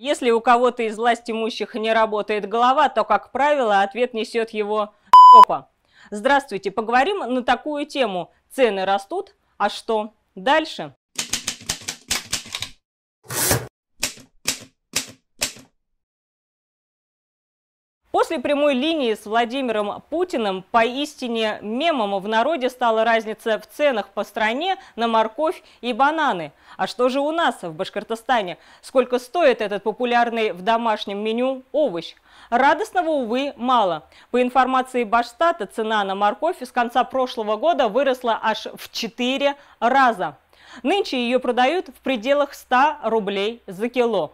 Если у кого-то из власть имущих не работает голова, то, как правило, ответ несет его опа. Здравствуйте, поговорим на такую тему. Цены растут, а что дальше? После прямой линии с Владимиром Путиным поистине мемом в народе стала разница в ценах по стране на морковь и бананы. А что же у нас в Башкортостане? Сколько стоит этот популярный в домашнем меню овощ? Радостного, увы, мало. По информации Башстата, цена на морковь с конца прошлого года выросла аж в 4 раза. Нынче ее продают в пределах 100 рублей за кило.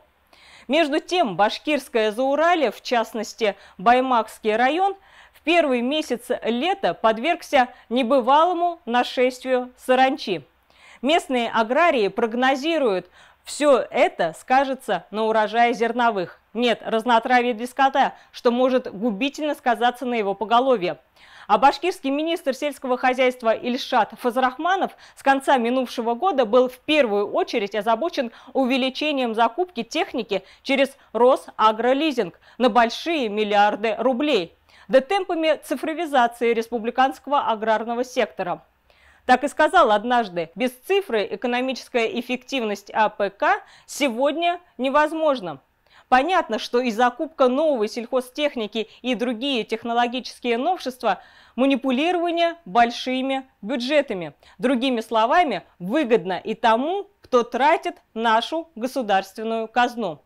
Между тем, Башкирское Зауралье, в частности Баймакский район, в первый месяц лета подвергся небывалому нашествию саранчи. Местные аграрии прогнозируют, все это скажется на урожае зерновых. Нет, разнотравие для скота, что может губительно сказаться на его поголовье. А башкирский министр сельского хозяйства Ильшат Фазрахманов с конца минувшего года был в первую очередь озабочен увеличением закупки техники через Росагролизинг на большие миллиарды рублей, да темпами цифровизации республиканского аграрного сектора. Так и сказал однажды, без цифры экономическая эффективность АПК сегодня невозможна. Понятно, что и закупка новой сельхозтехники и другие технологические новшества – манипулирование большими бюджетами. Другими словами, выгодно и тому, кто тратит нашу государственную казну.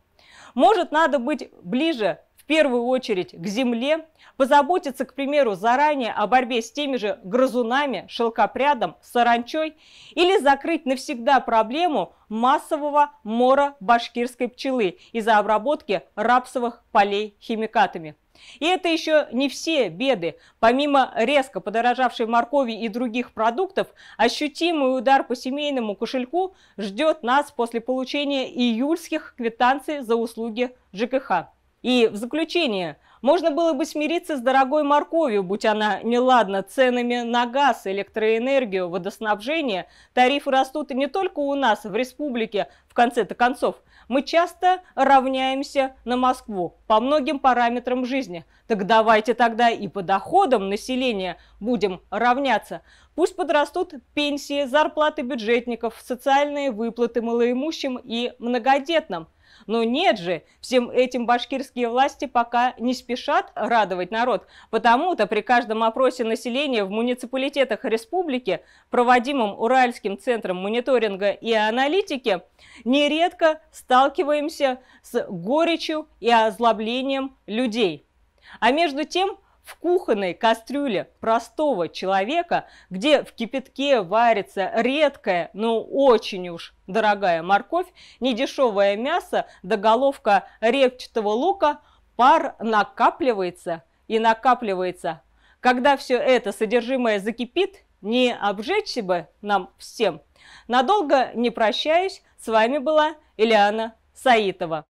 Может, надо быть ближе первую очередь к земле, позаботиться, к примеру, заранее о борьбе с теми же грызунами, шелкопрядом, саранчой или закрыть навсегда проблему массового мора башкирской пчелы из-за обработки рапсовых полей химикатами. И это еще не все беды. Помимо резко подорожавшей моркови и других продуктов, ощутимый удар по семейному кошельку ждет нас после получения июльских квитанций за услуги ЖКХ. И в заключение, можно было бы смириться с дорогой морковью, будь она неладна, ценами на газ, электроэнергию, водоснабжение. Тарифы растут и не только у нас, в республике, в конце-то концов. Мы часто равняемся на Москву по многим параметрам жизни. Так давайте тогда и по доходам населения будем равняться. Пусть подрастут пенсии, зарплаты бюджетников, социальные выплаты малоимущим и многодетным – но нет же, всем этим башкирские власти пока не спешат радовать народ. Потому-то при каждом опросе населения в муниципалитетах республики, проводимом Уральским центром мониторинга и аналитики, нередко сталкиваемся с горечью и озлоблением людей. А между тем, в кухонной кастрюле простого человека, где в кипятке варится редкая, но очень уж дорогая морковь, недешевое мясо до головка репчатого лука, пар накапливается и накапливается. Когда все это содержимое закипит, не обжечься бы нам всем. Надолго не прощаюсь, с вами была Ильяна Саитова.